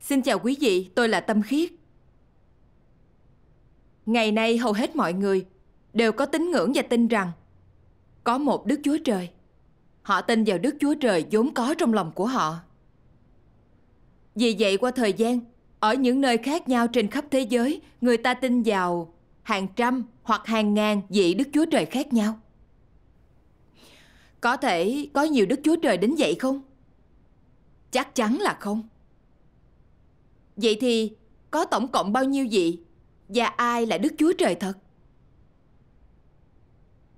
Xin chào quý vị, tôi là Tâm Khiết. Ngày nay hầu hết mọi người đều có tín ngưỡng và tin rằng có một Đức Chúa Trời. Họ tin vào Đức Chúa Trời vốn có trong lòng của họ. Vì vậy qua thời gian, ở những nơi khác nhau trên khắp thế giới, người ta tin vào hàng trăm hoặc hàng ngàn vị Đức Chúa Trời khác nhau. Có thể có nhiều Đức Chúa Trời đến vậy không? Chắc chắn là không. Vậy thì có tổng cộng bao nhiêu vị và ai là Đức Chúa Trời thật?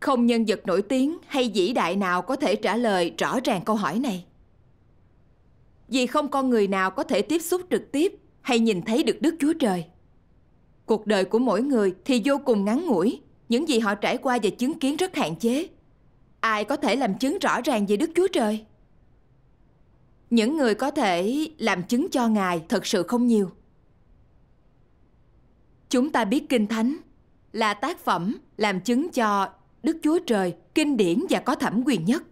Không nhân vật nổi tiếng hay vĩ đại nào có thể trả lời rõ ràng câu hỏi này. Vì không con người nào có thể tiếp xúc trực tiếp hay nhìn thấy được Đức Chúa Trời. Cuộc đời của mỗi người thì vô cùng ngắn ngủi, những gì họ trải qua và chứng kiến rất hạn chế. Ai có thể làm chứng rõ ràng về Đức Chúa Trời? Những người có thể làm chứng cho Ngài thật sự không nhiều. Chúng ta biết Kinh Thánh là tác phẩm làm chứng cho Đức Chúa Trời kinh điển và có thẩm quyền nhất.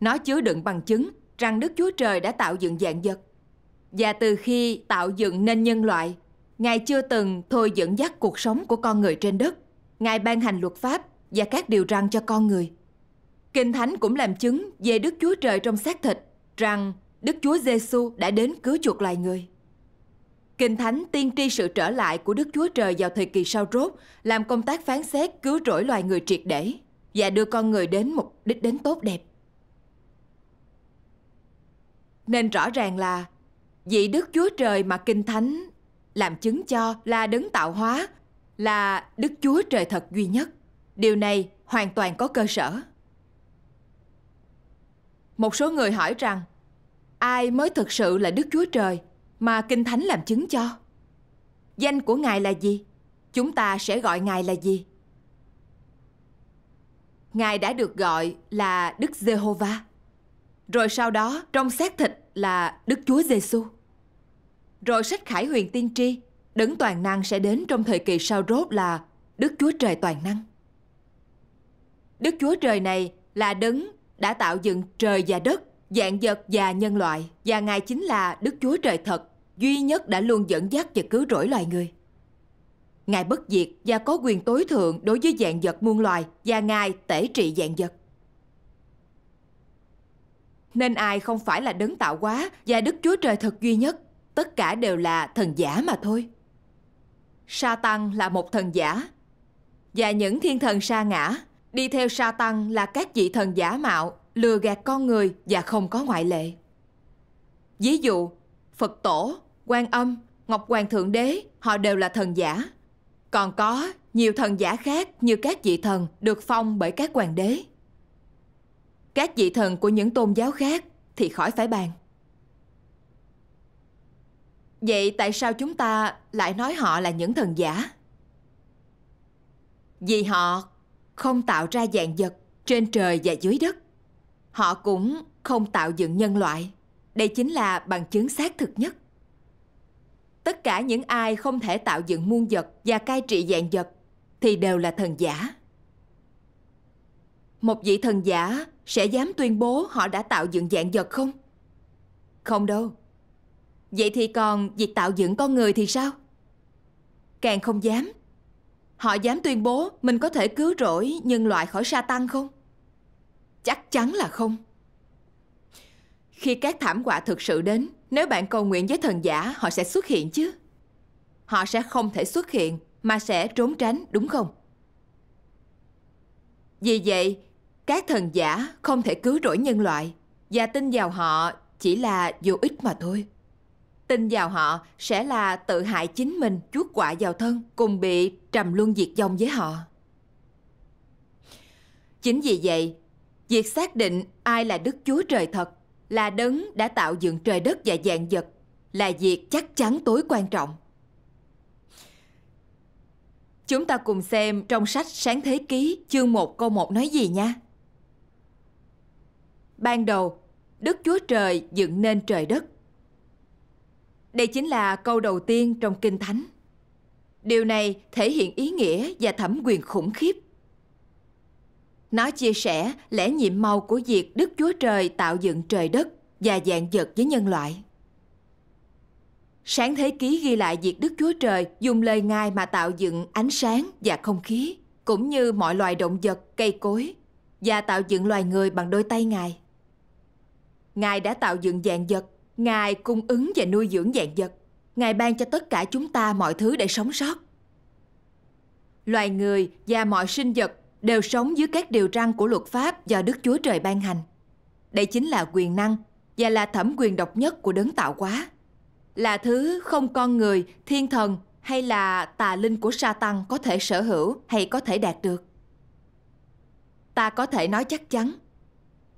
Nó chứa đựng bằng chứng rằng Đức Chúa Trời đã tạo dựng dạng vật. Và từ khi tạo dựng nên nhân loại, Ngài chưa từng thôi dẫn dắt cuộc sống của con người trên đất. Ngài ban hành luật pháp và các điều răn cho con người. Kinh Thánh cũng làm chứng về Đức Chúa Trời trong xác thịt rằng Đức Chúa Giêsu đã đến cứu chuộc loài người. Kinh Thánh tiên tri sự trở lại của Đức Chúa Trời vào thời kỳ sau rốt, làm công tác phán xét cứu rỗi loài người triệt để và đưa con người đến một đích đến tốt đẹp. Nên rõ ràng là vị Đức Chúa Trời mà Kinh Thánh làm chứng cho là đấng tạo hóa, là Đức Chúa Trời thật duy nhất. Điều này hoàn toàn có cơ sở. Một số người hỏi rằng ai mới thực sự là Đức Chúa Trời mà Kinh Thánh làm chứng cho? Danh của Ngài là gì? Chúng ta sẽ gọi Ngài là gì? Ngài đã được gọi là Đức Giê-hô-va. Rồi sau đó trong xác thịt là Đức Chúa Giêsu. Rồi sách Khải Huyền Tiên Tri, Đấng Toàn Năng sẽ đến trong thời kỳ sau rốt là Đức Chúa Trời Toàn Năng. Đức Chúa Trời này là đấng đã tạo dựng trời và đất, dạng vật và nhân loại và Ngài chính là Đức Chúa Trời thật, duy nhất đã luôn dẫn dắt và cứu rỗi loài người. Ngài bất diệt và có quyền tối thượng đối với dạng vật muôn loài và Ngài tể trị dạng vật. Nên ai không phải là đấng tạo hóa và Đức Chúa Trời thật duy nhất, tất cả đều là thần giả mà thôi. Sa Tăng là một thần giả và những thiên thần sa ngã Đi theo sa tăng là các vị thần giả mạo, lừa gạt con người và không có ngoại lệ. Ví dụ, Phật Tổ, Quan Âm, Ngọc Hoàng Thượng Đế, họ đều là thần giả. Còn có nhiều thần giả khác như các vị thần được phong bởi các hoàng đế. Các vị thần của những tôn giáo khác thì khỏi phải bàn. Vậy tại sao chúng ta lại nói họ là những thần giả? Vì họ không tạo ra dạng vật trên trời và dưới đất. Họ cũng không tạo dựng nhân loại. Đây chính là bằng chứng xác thực nhất. Tất cả những ai không thể tạo dựng muôn vật và cai trị dạng vật thì đều là thần giả. Một vị thần giả sẽ dám tuyên bố họ đã tạo dựng dạng vật không? Không đâu. Vậy thì còn việc tạo dựng con người thì sao? Càng không dám Họ dám tuyên bố mình có thể cứu rỗi nhân loại khỏi sa tăng không? Chắc chắn là không. Khi các thảm họa thực sự đến, nếu bạn cầu nguyện với thần giả, họ sẽ xuất hiện chứ? Họ sẽ không thể xuất hiện mà sẽ trốn tránh, đúng không? Vì vậy, các thần giả không thể cứu rỗi nhân loại và tin vào họ chỉ là vô ích mà thôi tin vào họ sẽ là tự hại chính mình chuốc quả vào thân, cùng bị trầm luân diệt vong với họ. Chính vì vậy, việc xác định ai là Đức Chúa Trời thật, là đấng đã tạo dựng trời đất và dạng vật, là việc chắc chắn tối quan trọng. Chúng ta cùng xem trong sách Sáng Thế Ký chương 1 câu 1 nói gì nha. Ban đầu, Đức Chúa Trời dựng nên trời đất đây chính là câu đầu tiên trong Kinh Thánh. Điều này thể hiện ý nghĩa và thẩm quyền khủng khiếp. Nó chia sẻ lẽ nhiệm màu của việc Đức Chúa Trời tạo dựng trời đất và dạng vật với nhân loại. Sáng Thế Ký ghi lại việc Đức Chúa Trời dùng lời Ngài mà tạo dựng ánh sáng và không khí, cũng như mọi loài động vật, cây cối, và tạo dựng loài người bằng đôi tay Ngài. Ngài đã tạo dựng dạng vật Ngài cung ứng và nuôi dưỡng dạng vật. Ngài ban cho tất cả chúng ta mọi thứ để sống sót. Loài người và mọi sinh vật đều sống dưới các điều răn của luật pháp do Đức Chúa Trời ban hành. Đây chính là quyền năng và là thẩm quyền độc nhất của đấng tạo hóa. Là thứ không con người, thiên thần hay là tà linh của sa tăng có thể sở hữu hay có thể đạt được. Ta có thể nói chắc chắn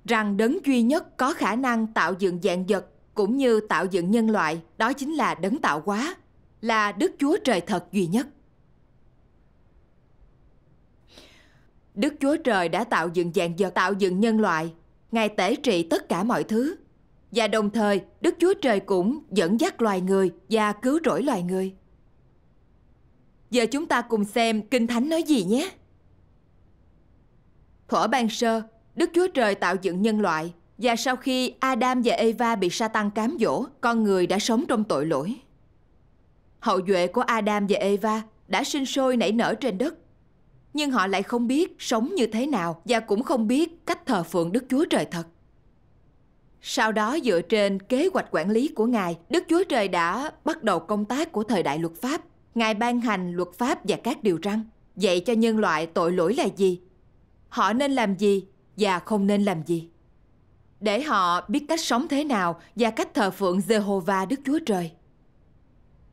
rằng đấng duy nhất có khả năng tạo dựng dạng vật cũng như tạo dựng nhân loại, đó chính là đấng tạo hóa, là Đức Chúa Trời thật duy nhất. Đức Chúa Trời đã tạo dựng dạng vật, tạo dựng nhân loại, Ngài tể trị tất cả mọi thứ. Và đồng thời, Đức Chúa Trời cũng dẫn dắt loài người và cứu rỗi loài người. Giờ chúng ta cùng xem Kinh Thánh nói gì nhé. Thuở ban sơ, Đức Chúa Trời tạo dựng nhân loại và sau khi Adam và Eva bị Satan cám dỗ, con người đã sống trong tội lỗi. Hậu duệ của Adam và Eva đã sinh sôi nảy nở trên đất, nhưng họ lại không biết sống như thế nào và cũng không biết cách thờ phượng Đức Chúa Trời thật. Sau đó dựa trên kế hoạch quản lý của Ngài, Đức Chúa Trời đã bắt đầu công tác của thời đại luật pháp. Ngài ban hành luật pháp và các điều răn, dạy cho nhân loại tội lỗi là gì, họ nên làm gì và không nên làm gì để họ biết cách sống thế nào và cách thờ phượng Jehovah Đức Chúa Trời.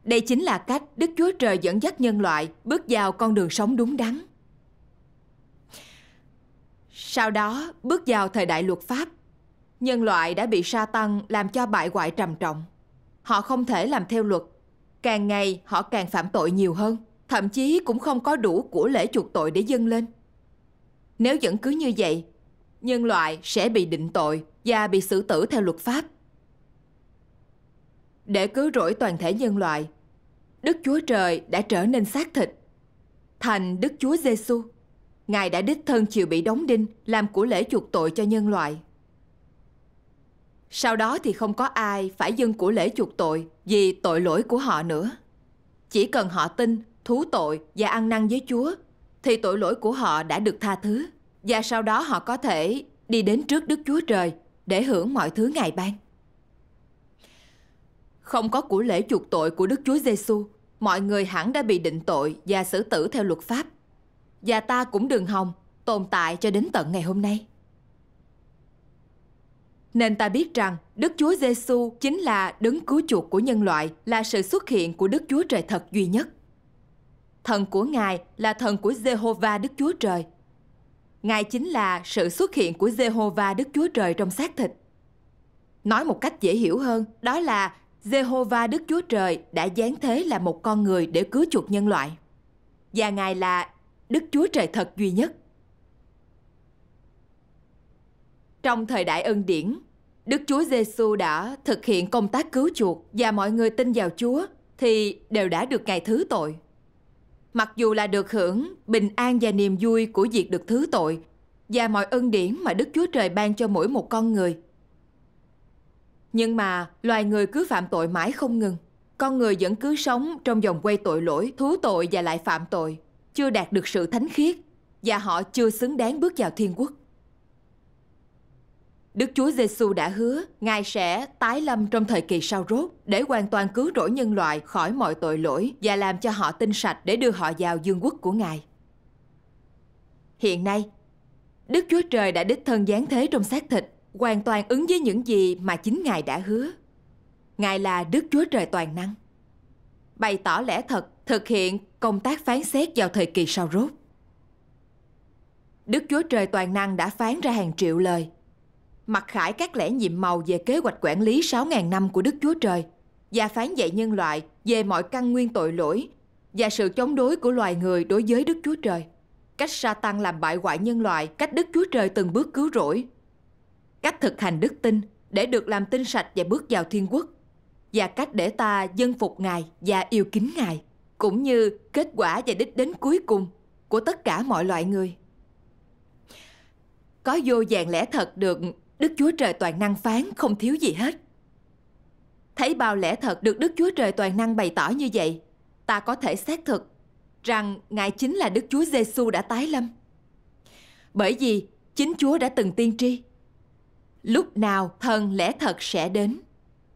Đây chính là cách Đức Chúa Trời dẫn dắt nhân loại bước vào con đường sống đúng đắn. Sau đó, bước vào thời đại luật pháp, nhân loại đã bị sa tăng làm cho bại hoại trầm trọng. Họ không thể làm theo luật, càng ngày họ càng phạm tội nhiều hơn, thậm chí cũng không có đủ của lễ chuộc tội để dâng lên. Nếu vẫn cứ như vậy, nhân loại sẽ bị định tội và bị xử tử theo luật pháp. Để cứu rỗi toàn thể nhân loại, Đức Chúa Trời đã trở nên xác thịt. Thành Đức Chúa Giêsu, Ngài đã đích thân chịu bị đóng đinh làm của lễ chuộc tội cho nhân loại. Sau đó thì không có ai phải dâng của lễ chuộc tội vì tội lỗi của họ nữa. Chỉ cần họ tin, thú tội và ăn năn với Chúa thì tội lỗi của họ đã được tha thứ và sau đó họ có thể đi đến trước Đức Chúa Trời để hưởng mọi thứ Ngài ban. Không có của lễ chuộc tội của Đức Chúa Giêsu, mọi người hẳn đã bị định tội và xử tử theo luật pháp. Và ta cũng đường hồng tồn tại cho đến tận ngày hôm nay. Nên ta biết rằng Đức Chúa Giêsu chính là đấng cứu chuộc của nhân loại, là sự xuất hiện của Đức Chúa Trời thật duy nhất. Thần của Ngài là thần của Jehovah Đức Chúa Trời, Ngài chính là sự xuất hiện của Jehovah Đức Chúa Trời trong xác thịt. Nói một cách dễ hiểu hơn, đó là Jehovah Đức Chúa Trời đã giáng thế là một con người để cứu chuộc nhân loại. Và Ngài là Đức Chúa Trời thật duy nhất. Trong thời đại ân điển, Đức Chúa Giêsu đã thực hiện công tác cứu chuộc và mọi người tin vào Chúa thì đều đã được Ngài thứ tội mặc dù là được hưởng bình an và niềm vui của việc được thứ tội và mọi ân điển mà Đức Chúa Trời ban cho mỗi một con người. Nhưng mà loài người cứ phạm tội mãi không ngừng. Con người vẫn cứ sống trong vòng quay tội lỗi, thú tội và lại phạm tội, chưa đạt được sự thánh khiết và họ chưa xứng đáng bước vào thiên quốc. Đức Chúa Giêsu đã hứa Ngài sẽ tái lâm trong thời kỳ sau rốt để hoàn toàn cứu rỗi nhân loại khỏi mọi tội lỗi và làm cho họ tinh sạch để đưa họ vào dương quốc của Ngài. Hiện nay, Đức Chúa Trời đã đích thân giáng thế trong xác thịt, hoàn toàn ứng với những gì mà chính Ngài đã hứa. Ngài là Đức Chúa Trời toàn năng. Bày tỏ lẽ thật, thực hiện công tác phán xét vào thời kỳ sau rốt. Đức Chúa Trời toàn năng đã phán ra hàng triệu lời mặc khải các lẽ nhiệm màu về kế hoạch quản lý 6.000 năm của Đức Chúa Trời và phán dạy nhân loại về mọi căn nguyên tội lỗi và sự chống đối của loài người đối với Đức Chúa Trời. Cách Satan làm bại hoại nhân loại, cách Đức Chúa Trời từng bước cứu rỗi. Cách thực hành đức tin để được làm tinh sạch và bước vào thiên quốc. Và cách để ta dân phục Ngài và yêu kính Ngài, cũng như kết quả và đích đến cuối cùng của tất cả mọi loại người. Có vô vàng lẽ thật được Đức Chúa Trời toàn năng phán không thiếu gì hết. Thấy bao lẽ thật được Đức Chúa Trời toàn năng bày tỏ như vậy, ta có thể xác thực rằng Ngài chính là Đức Chúa Giêsu đã tái lâm. Bởi vì chính Chúa đã từng tiên tri. Lúc nào thần lẽ thật sẽ đến,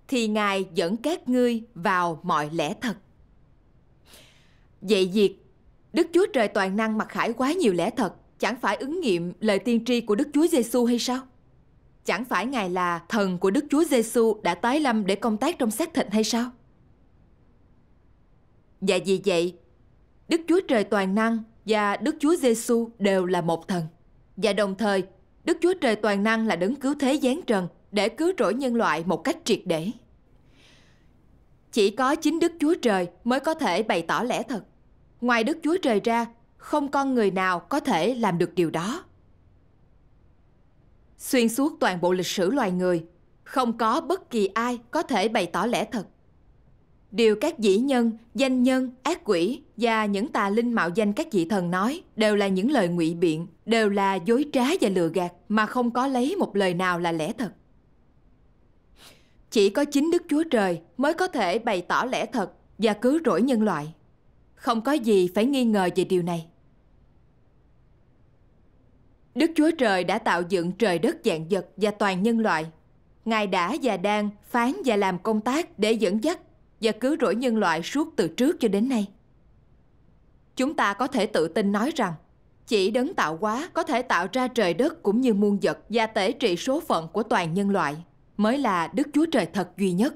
thì Ngài dẫn các ngươi vào mọi lẽ thật. Vậy việc Đức Chúa Trời toàn năng mặc khải quá nhiều lẽ thật chẳng phải ứng nghiệm lời tiên tri của Đức Chúa Giêsu hay sao? Chẳng phải Ngài là thần của Đức Chúa Giêsu đã tái lâm để công tác trong xác thịt hay sao? Và dạ vì vậy, Đức Chúa Trời Toàn Năng và Đức Chúa Giêsu đều là một thần. Và đồng thời, Đức Chúa Trời Toàn Năng là đấng cứu thế giáng trần để cứu rỗi nhân loại một cách triệt để. Chỉ có chính Đức Chúa Trời mới có thể bày tỏ lẽ thật. Ngoài Đức Chúa Trời ra, không con người nào có thể làm được điều đó. Xuyên suốt toàn bộ lịch sử loài người, không có bất kỳ ai có thể bày tỏ lẽ thật. Điều các dĩ nhân, danh nhân, ác quỷ và những tà linh mạo danh các vị thần nói đều là những lời ngụy biện, đều là dối trá và lừa gạt mà không có lấy một lời nào là lẽ thật. Chỉ có chính Đức Chúa Trời mới có thể bày tỏ lẽ thật và cứu rỗi nhân loại. Không có gì phải nghi ngờ về điều này. Đức Chúa Trời đã tạo dựng trời đất dạng vật và toàn nhân loại. Ngài đã và đang phán và làm công tác để dẫn dắt và cứu rỗi nhân loại suốt từ trước cho đến nay. Chúng ta có thể tự tin nói rằng chỉ đấng tạo hóa có thể tạo ra trời đất cũng như muôn vật và tể trị số phận của toàn nhân loại mới là Đức Chúa Trời thật duy nhất.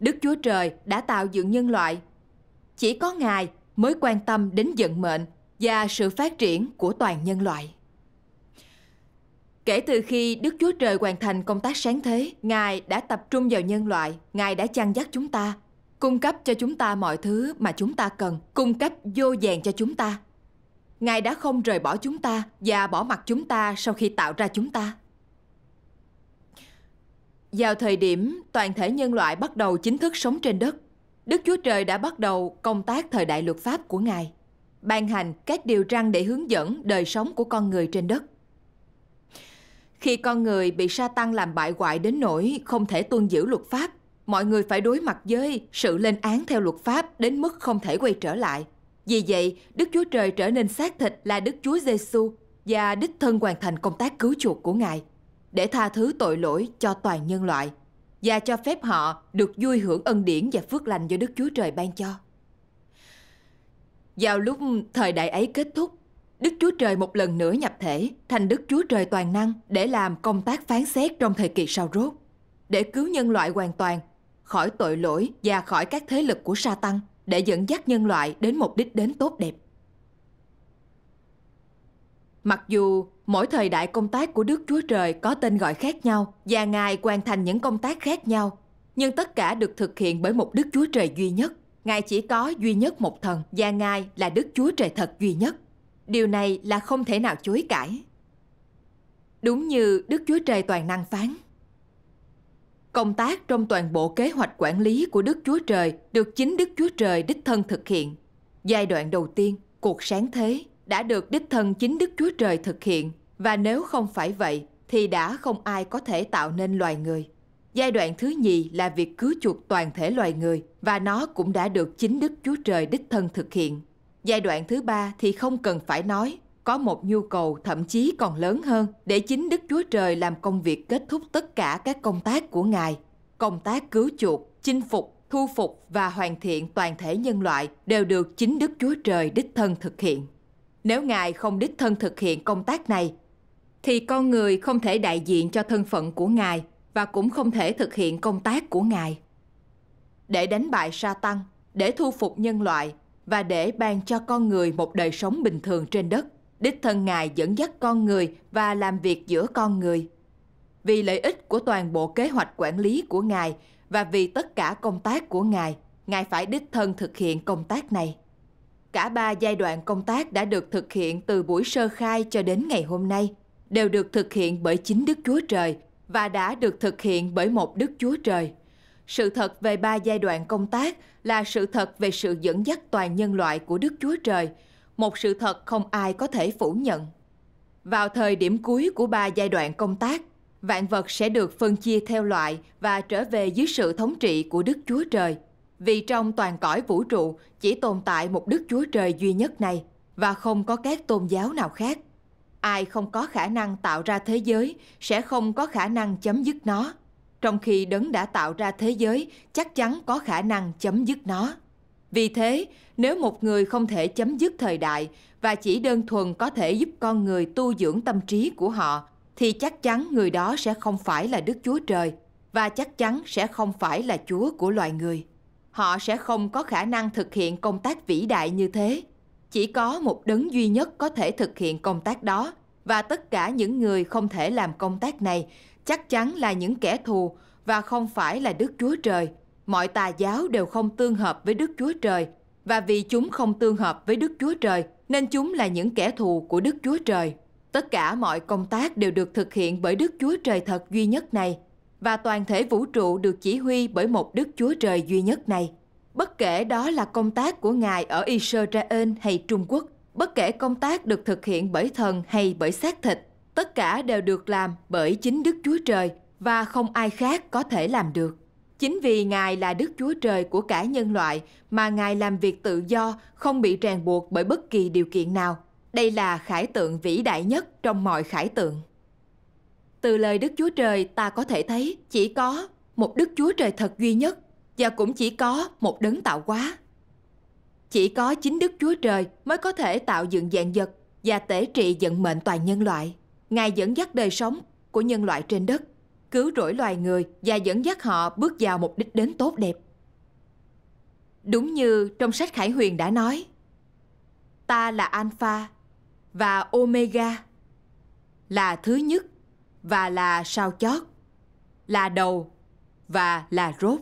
Đức Chúa Trời đã tạo dựng nhân loại. Chỉ có Ngài mới quan tâm đến vận mệnh và sự phát triển của toàn nhân loại. Kể từ khi Đức Chúa Trời hoàn thành công tác sáng thế, Ngài đã tập trung vào nhân loại, Ngài đã chăn dắt chúng ta, cung cấp cho chúng ta mọi thứ mà chúng ta cần, cung cấp vô vàng cho chúng ta. Ngài đã không rời bỏ chúng ta và bỏ mặt chúng ta sau khi tạo ra chúng ta. Vào thời điểm toàn thể nhân loại bắt đầu chính thức sống trên đất, Đức Chúa Trời đã bắt đầu công tác thời đại luật pháp của Ngài ban hành các điều răn để hướng dẫn đời sống của con người trên đất. Khi con người bị sa tăng làm bại hoại đến nỗi không thể tuân giữ luật pháp, mọi người phải đối mặt với sự lên án theo luật pháp đến mức không thể quay trở lại. Vì vậy, Đức Chúa Trời trở nên xác thịt là Đức Chúa Giêsu và đích thân hoàn thành công tác cứu chuộc của Ngài để tha thứ tội lỗi cho toàn nhân loại và cho phép họ được vui hưởng ân điển và phước lành do Đức Chúa Trời ban cho. Vào lúc thời đại ấy kết thúc, Đức Chúa Trời một lần nữa nhập thể thành Đức Chúa Trời toàn năng để làm công tác phán xét trong thời kỳ sau rốt, để cứu nhân loại hoàn toàn khỏi tội lỗi và khỏi các thế lực của sa tăng để dẫn dắt nhân loại đến một đích đến tốt đẹp. Mặc dù mỗi thời đại công tác của Đức Chúa Trời có tên gọi khác nhau và Ngài hoàn thành những công tác khác nhau, nhưng tất cả được thực hiện bởi một Đức Chúa Trời duy nhất – Ngài chỉ có duy nhất một thần và Ngài là Đức Chúa Trời thật duy nhất. Điều này là không thể nào chối cãi. Đúng như Đức Chúa Trời toàn năng phán. Công tác trong toàn bộ kế hoạch quản lý của Đức Chúa Trời được chính Đức Chúa Trời đích thân thực hiện. Giai đoạn đầu tiên, cuộc sáng thế, đã được đích thân chính Đức Chúa Trời thực hiện và nếu không phải vậy thì đã không ai có thể tạo nên loài người. Giai đoạn thứ nhì là việc cứu chuộc toàn thể loài người và nó cũng đã được chính Đức Chúa Trời đích thân thực hiện. Giai đoạn thứ ba thì không cần phải nói, có một nhu cầu thậm chí còn lớn hơn để chính Đức Chúa Trời làm công việc kết thúc tất cả các công tác của Ngài. Công tác cứu chuộc, chinh phục, thu phục và hoàn thiện toàn thể nhân loại đều được chính Đức Chúa Trời đích thân thực hiện. Nếu Ngài không đích thân thực hiện công tác này, thì con người không thể đại diện cho thân phận của Ngài và cũng không thể thực hiện công tác của Ngài. Để đánh bại sa tăng, để thu phục nhân loại và để ban cho con người một đời sống bình thường trên đất, đích thân Ngài dẫn dắt con người và làm việc giữa con người. Vì lợi ích của toàn bộ kế hoạch quản lý của Ngài và vì tất cả công tác của Ngài, Ngài phải đích thân thực hiện công tác này. Cả ba giai đoạn công tác đã được thực hiện từ buổi sơ khai cho đến ngày hôm nay, đều được thực hiện bởi chính Đức Chúa Trời và đã được thực hiện bởi một Đức Chúa Trời. Sự thật về ba giai đoạn công tác là sự thật về sự dẫn dắt toàn nhân loại của Đức Chúa Trời, một sự thật không ai có thể phủ nhận. Vào thời điểm cuối của ba giai đoạn công tác, vạn vật sẽ được phân chia theo loại và trở về dưới sự thống trị của Đức Chúa Trời. Vì trong toàn cõi vũ trụ chỉ tồn tại một Đức Chúa Trời duy nhất này và không có các tôn giáo nào khác ai không có khả năng tạo ra thế giới sẽ không có khả năng chấm dứt nó trong khi đấng đã tạo ra thế giới chắc chắn có khả năng chấm dứt nó vì thế nếu một người không thể chấm dứt thời đại và chỉ đơn thuần có thể giúp con người tu dưỡng tâm trí của họ thì chắc chắn người đó sẽ không phải là đức chúa trời và chắc chắn sẽ không phải là chúa của loài người họ sẽ không có khả năng thực hiện công tác vĩ đại như thế chỉ có một đấng duy nhất có thể thực hiện công tác đó và tất cả những người không thể làm công tác này chắc chắn là những kẻ thù và không phải là Đức Chúa Trời. Mọi tà giáo đều không tương hợp với Đức Chúa Trời và vì chúng không tương hợp với Đức Chúa Trời nên chúng là những kẻ thù của Đức Chúa Trời. Tất cả mọi công tác đều được thực hiện bởi Đức Chúa Trời thật duy nhất này và toàn thể vũ trụ được chỉ huy bởi một Đức Chúa Trời duy nhất này bất kể đó là công tác của Ngài ở Israel hay Trung Quốc, bất kể công tác được thực hiện bởi thần hay bởi xác thịt, tất cả đều được làm bởi chính Đức Chúa Trời và không ai khác có thể làm được. Chính vì Ngài là Đức Chúa Trời của cả nhân loại mà Ngài làm việc tự do, không bị ràng buộc bởi bất kỳ điều kiện nào. Đây là khải tượng vĩ đại nhất trong mọi khải tượng. Từ lời Đức Chúa Trời ta có thể thấy chỉ có một Đức Chúa Trời thật duy nhất và cũng chỉ có một đấng tạo hóa. Chỉ có chính Đức Chúa Trời mới có thể tạo dựng dạng vật và tể trị vận mệnh toàn nhân loại. Ngài dẫn dắt đời sống của nhân loại trên đất, cứu rỗi loài người và dẫn dắt họ bước vào một đích đến tốt đẹp. Đúng như trong sách Khải Huyền đã nói, ta là Alpha và Omega, là thứ nhất và là sao chót, là đầu và là rốt.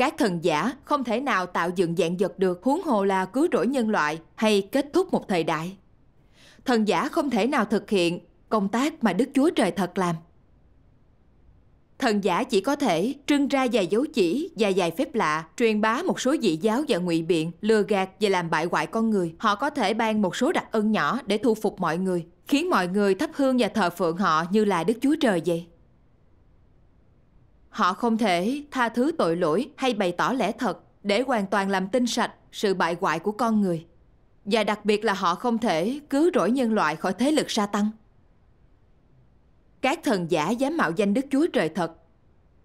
Các thần giả không thể nào tạo dựng dạng vật được huống hồ là cứu rỗi nhân loại hay kết thúc một thời đại. Thần giả không thể nào thực hiện công tác mà Đức Chúa Trời thật làm. Thần giả chỉ có thể trưng ra vài dấu chỉ và vài phép lạ, truyền bá một số dị giáo và ngụy biện, lừa gạt và làm bại hoại con người. Họ có thể ban một số đặc ân nhỏ để thu phục mọi người, khiến mọi người thắp hương và thờ phượng họ như là Đức Chúa Trời vậy. Họ không thể tha thứ tội lỗi hay bày tỏ lẽ thật để hoàn toàn làm tinh sạch sự bại hoại của con người. Và đặc biệt là họ không thể cứu rỗi nhân loại khỏi thế lực sa tăng. Các thần giả dám mạo danh Đức Chúa Trời thật,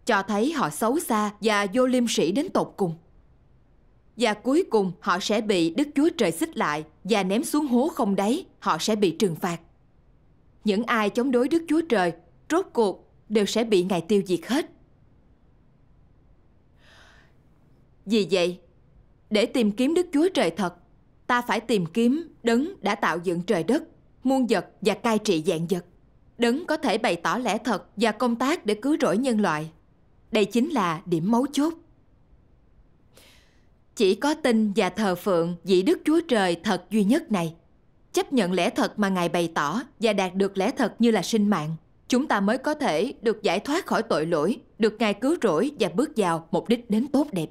cho thấy họ xấu xa và vô liêm sĩ đến tột cùng. Và cuối cùng họ sẽ bị Đức Chúa Trời xích lại và ném xuống hố không đáy, họ sẽ bị trừng phạt. Những ai chống đối Đức Chúa Trời, rốt cuộc đều sẽ bị Ngài tiêu diệt hết. Vì vậy, để tìm kiếm Đức Chúa Trời thật, ta phải tìm kiếm đấng đã tạo dựng trời đất, muôn vật và cai trị vạn vật. Đấng có thể bày tỏ lẽ thật và công tác để cứu rỗi nhân loại. Đây chính là điểm mấu chốt. Chỉ có tin và thờ phượng vị Đức Chúa Trời thật duy nhất này, chấp nhận lẽ thật mà Ngài bày tỏ và đạt được lẽ thật như là sinh mạng, chúng ta mới có thể được giải thoát khỏi tội lỗi, được Ngài cứu rỗi và bước vào mục đích đến tốt đẹp.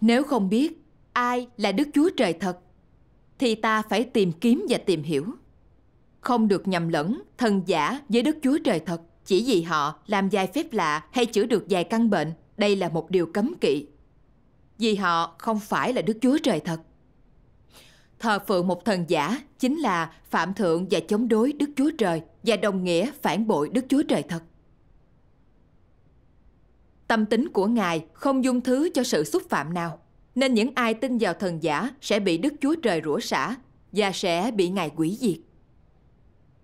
Nếu không biết ai là Đức Chúa Trời thật, thì ta phải tìm kiếm và tìm hiểu. Không được nhầm lẫn thần giả với Đức Chúa Trời thật, chỉ vì họ làm vài phép lạ hay chữa được vài căn bệnh, đây là một điều cấm kỵ. Vì họ không phải là Đức Chúa Trời thật. Thờ phượng một thần giả chính là phạm thượng và chống đối Đức Chúa Trời và đồng nghĩa phản bội Đức Chúa Trời thật. Tâm tính của Ngài không dung thứ cho sự xúc phạm nào, nên những ai tin vào thần giả sẽ bị Đức Chúa Trời rủa xả và sẽ bị Ngài quỷ diệt.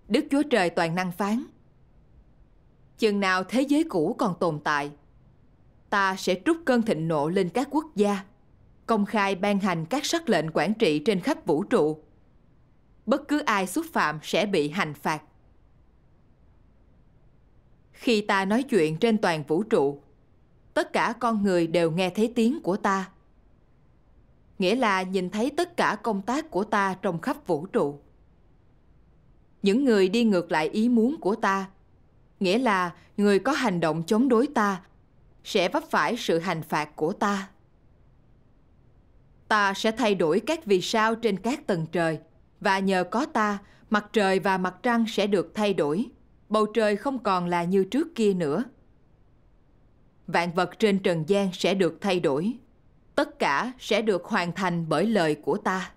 Đức Chúa Trời toàn năng phán, Chừng nào thế giới cũ còn tồn tại, ta sẽ trút cơn thịnh nộ lên các quốc gia, công khai ban hành các sắc lệnh quản trị trên khắp vũ trụ. Bất cứ ai xúc phạm sẽ bị hành phạt. Khi ta nói chuyện trên toàn vũ trụ, tất cả con người đều nghe thấy tiếng của ta. Nghĩa là nhìn thấy tất cả công tác của ta trong khắp vũ trụ. Những người đi ngược lại ý muốn của ta, nghĩa là người có hành động chống đối ta, sẽ vấp phải sự hành phạt của ta. Ta sẽ thay đổi các vì sao trên các tầng trời, và nhờ có ta, mặt trời và mặt trăng sẽ được thay đổi. Bầu trời không còn là như trước kia nữa vạn vật trên trần gian sẽ được thay đổi. Tất cả sẽ được hoàn thành bởi lời của ta.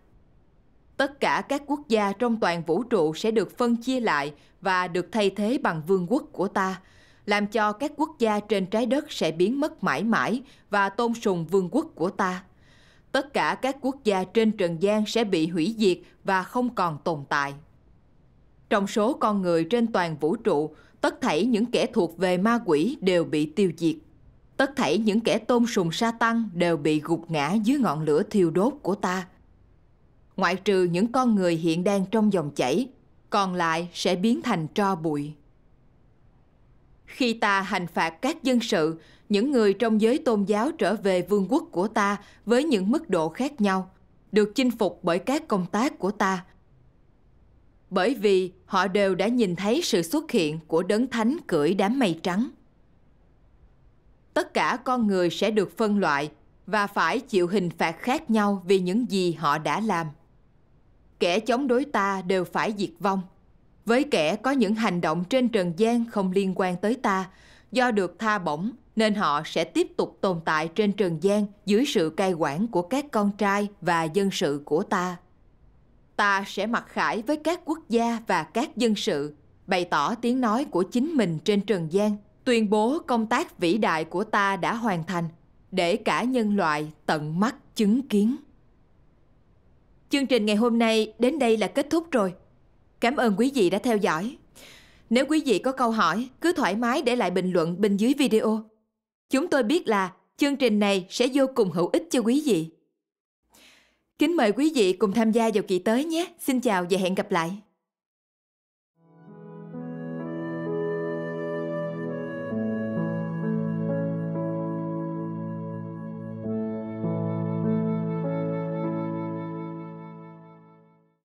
Tất cả các quốc gia trong toàn vũ trụ sẽ được phân chia lại và được thay thế bằng vương quốc của ta, làm cho các quốc gia trên trái đất sẽ biến mất mãi mãi và tôn sùng vương quốc của ta. Tất cả các quốc gia trên trần gian sẽ bị hủy diệt và không còn tồn tại. Trong số con người trên toàn vũ trụ, tất thảy những kẻ thuộc về ma quỷ đều bị tiêu diệt. Tất thảy những kẻ tôn sùng sa tăng đều bị gục ngã dưới ngọn lửa thiêu đốt của ta. Ngoại trừ những con người hiện đang trong dòng chảy, còn lại sẽ biến thành tro bụi. Khi ta hành phạt các dân sự, những người trong giới tôn giáo trở về vương quốc của ta với những mức độ khác nhau, được chinh phục bởi các công tác của ta. Bởi vì họ đều đã nhìn thấy sự xuất hiện của đấng thánh cưỡi đám mây trắng tất cả con người sẽ được phân loại và phải chịu hình phạt khác nhau vì những gì họ đã làm. Kẻ chống đối ta đều phải diệt vong. Với kẻ có những hành động trên trần gian không liên quan tới ta, do được tha bổng nên họ sẽ tiếp tục tồn tại trên trần gian dưới sự cai quản của các con trai và dân sự của ta. Ta sẽ mặc khải với các quốc gia và các dân sự, bày tỏ tiếng nói của chính mình trên trần gian tuyên bố công tác vĩ đại của ta đã hoàn thành để cả nhân loại tận mắt chứng kiến. Chương trình ngày hôm nay đến đây là kết thúc rồi. Cảm ơn quý vị đã theo dõi. Nếu quý vị có câu hỏi, cứ thoải mái để lại bình luận bên dưới video. Chúng tôi biết là chương trình này sẽ vô cùng hữu ích cho quý vị. Kính mời quý vị cùng tham gia vào kỳ tới nhé. Xin chào và hẹn gặp lại.